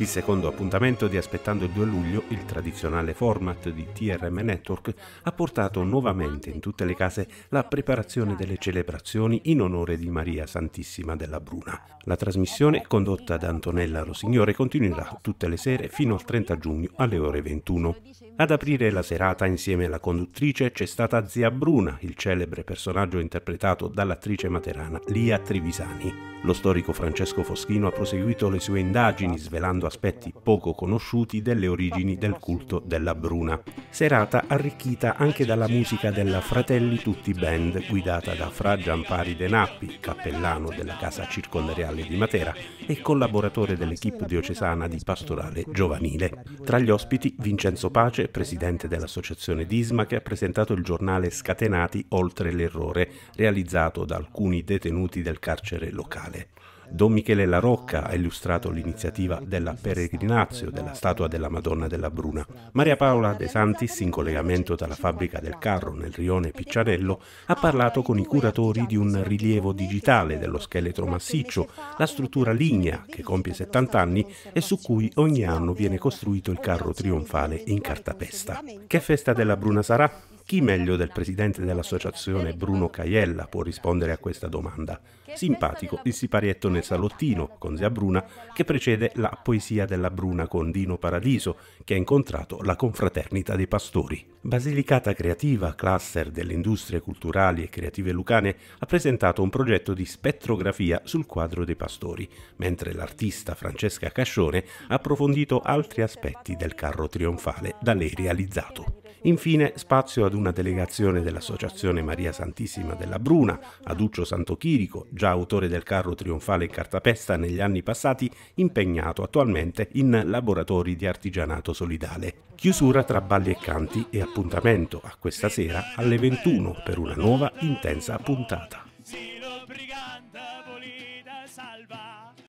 Il secondo appuntamento di Aspettando il 2 luglio, il tradizionale format di TRM Network, ha portato nuovamente in tutte le case la preparazione delle celebrazioni in onore di Maria Santissima della Bruna. La trasmissione, condotta da Antonella Rosignore, continuerà tutte le sere fino al 30 giugno alle ore 21. Ad aprire la serata insieme alla conduttrice c'è stata Zia Bruna, il celebre personaggio interpretato dall'attrice materana Lia Trivisani. Lo storico Francesco Foschino ha proseguito le sue indagini svelando aspetti poco conosciuti delle origini del culto della Bruna. Serata arricchita anche dalla musica della Fratelli Tutti Band guidata da Fra Giampari De Nappi, cappellano della Casa Circondariale di Matera e collaboratore dell'equipe diocesana di pastorale giovanile. Tra gli ospiti Vincenzo Pace, presidente dell'associazione Disma che ha presentato il giornale Scatenati oltre l'errore, realizzato da alcuni detenuti del carcere locale. Don Michele La Rocca ha illustrato l'iniziativa della Peregrinazio della statua della Madonna della Bruna. Maria Paola De Santis, in collegamento dalla fabbrica del carro nel rione Picciarello, ha parlato con i curatori di un rilievo digitale dello scheletro massiccio, la struttura lignea che compie 70 anni e su cui ogni anno viene costruito il carro trionfale in cartapesta. Che festa della Bruna sarà? Chi meglio del presidente dell'associazione Bruno Caiella può rispondere a questa domanda? Simpatico il siparietto nel salottino con zia Bruna che precede la poesia della Bruna con Dino Paradiso che ha incontrato la confraternita dei pastori. Basilicata Creativa, cluster delle industrie culturali e creative lucane, ha presentato un progetto di spettrografia sul quadro dei pastori, mentre l'artista Francesca Cascione ha approfondito altri aspetti del carro trionfale da lei realizzato. Infine spazio ad una delegazione dell'Associazione Maria Santissima della Bruna, a Duccio Santo Chirico, già autore del carro trionfale in cartapesta negli anni passati, impegnato attualmente in laboratori di artigianato solidale. Chiusura tra balli e canti e appuntamento a questa sera alle 21 per una nuova intensa puntata.